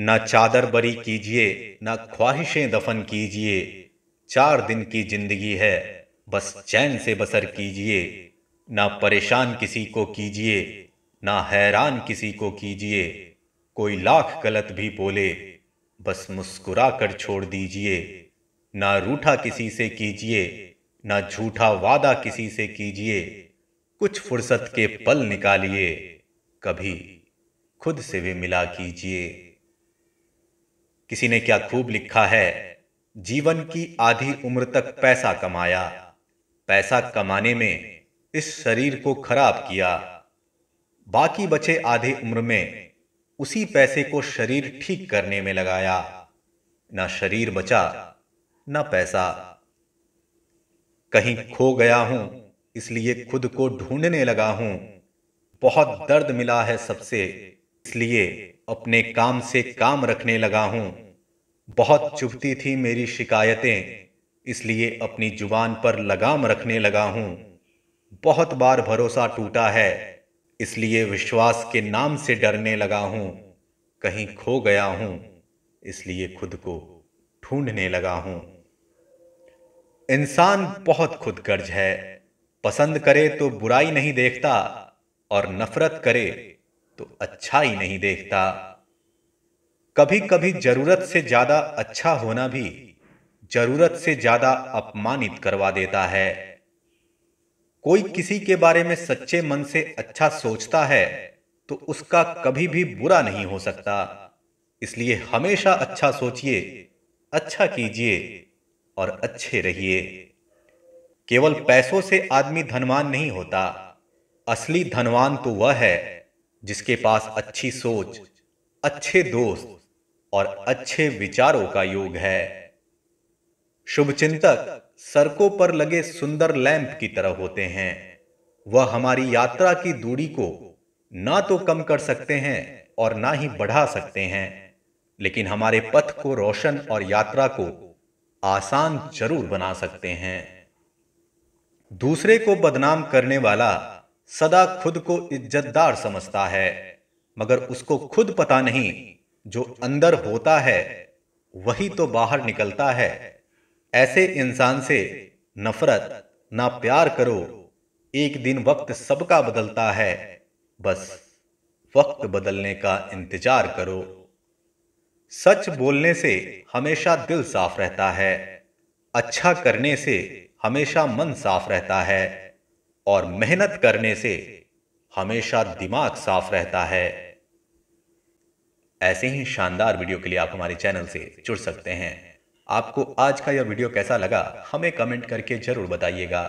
न चादर बरी कीजिए न ख्वाहिशें दफन कीजिए चार दिन की जिंदगी है बस चैन से बसर कीजिए ना परेशान किसी को कीजिए ना हैरान किसी को कीजिए कोई लाख गलत भी बोले बस मुस्कुरा कर छोड़ दीजिए ना रूठा किसी से कीजिए ना झूठा वादा किसी से कीजिए कुछ फुर्सत के पल निकालिए कभी खुद से भी मिला कीजिए किसी ने क्या खूब लिखा है जीवन की आधी उम्र तक पैसा कमाया पैसा कमाने में इस शरीर को खराब किया बाकी बचे आधे उम्र में उसी पैसे को शरीर ठीक करने में लगाया ना शरीर बचा ना पैसा कहीं खो गया हूं इसलिए खुद को ढूंढने लगा हूं बहुत दर्द मिला है सबसे इसलिए अपने काम से काम रखने लगा हूं बहुत चुभती थी मेरी शिकायतें इसलिए अपनी जुबान पर लगाम रखने लगा हूँ बहुत बार भरोसा टूटा है इसलिए विश्वास के नाम से डरने लगा हूँ कहीं खो गया हूँ इसलिए खुद को ढूंढने लगा हूँ इंसान बहुत खुदगर्ज है पसंद करे तो बुराई नहीं देखता और नफरत करे तो अच्छाई नहीं देखता कभी कभी जरूरत से ज्यादा अच्छा होना भी जरूरत से ज्यादा अपमानित करवा देता है कोई किसी के बारे में सच्चे मन से अच्छा सोचता है तो उसका कभी भी बुरा नहीं हो सकता इसलिए हमेशा अच्छा सोचिए अच्छा कीजिए और अच्छे रहिए केवल पैसों से आदमी धनवान नहीं होता असली धनवान तो वह है जिसके पास अच्छी सोच अच्छे दोस्त और अच्छे विचारों का योग है शुभ चिंतक सड़कों पर लगे सुंदर लैंप की तरह होते हैं वह हमारी यात्रा की दूरी को ना तो कम कर सकते हैं और ना ही बढ़ा सकते हैं लेकिन हमारे पथ को रोशन और यात्रा को आसान जरूर बना सकते हैं दूसरे को बदनाम करने वाला सदा खुद को इज्जतदार समझता है मगर उसको खुद पता नहीं जो अंदर होता है वही तो बाहर निकलता है ऐसे इंसान से नफरत ना प्यार करो एक दिन वक्त सबका बदलता है बस वक्त बदलने का इंतजार करो सच बोलने से हमेशा दिल साफ रहता है अच्छा करने से हमेशा मन साफ रहता है और मेहनत करने से हमेशा दिमाग साफ रहता है ऐसे ही शानदार वीडियो के लिए आप हमारे चैनल से जुड़ सकते हैं आपको आज का यह वीडियो कैसा लगा हमें कमेंट करके जरूर बताइएगा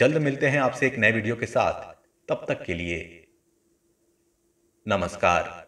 जल्द मिलते हैं आपसे एक नए वीडियो के साथ तब तक के लिए नमस्कार